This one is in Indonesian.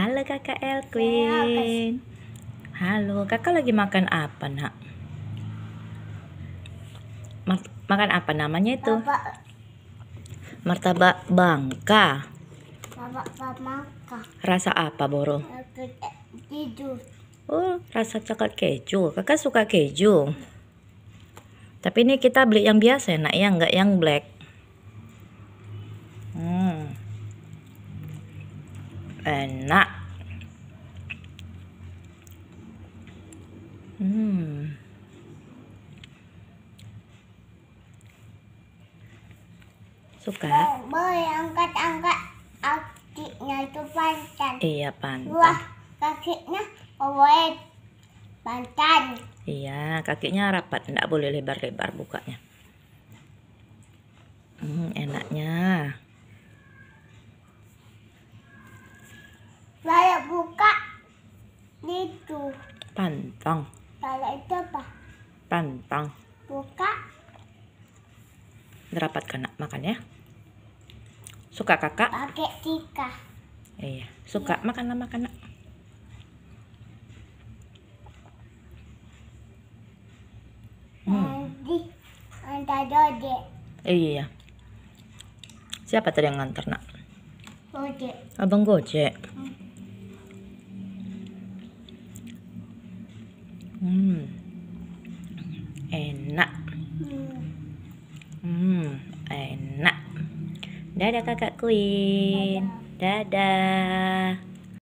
Halo kakak Elquin. Halo, kakak lagi makan apa nak? makan apa namanya itu? Martabak Bangka. Martabak Bangka. Rasa apa Boro? Keju. Oh, rasa coklat keju. Kakak suka keju. Tapi ini kita beli yang biasa ya nak ya, nggak yang black. enak hmm suka boleh angkat angkat kakinya itu pantan iya pantan wah kakinya awet pantan iya kakinya rapat tidak boleh lebar-lebar bukanya hmm, enaknya itu? Pantang. Pala itu apa? Pantang. Buka. Derapat kena makan ya. Suka kakak? Pakai tika. Iya, suka makan lama kena. Ada Antar Iya. Siapa tadi yang nganter nak? Gojek. Abang Gojek. Hmm. Hmm. Enak. Hmm, enak. Dadah kakak Queen. Dadah. Dadah.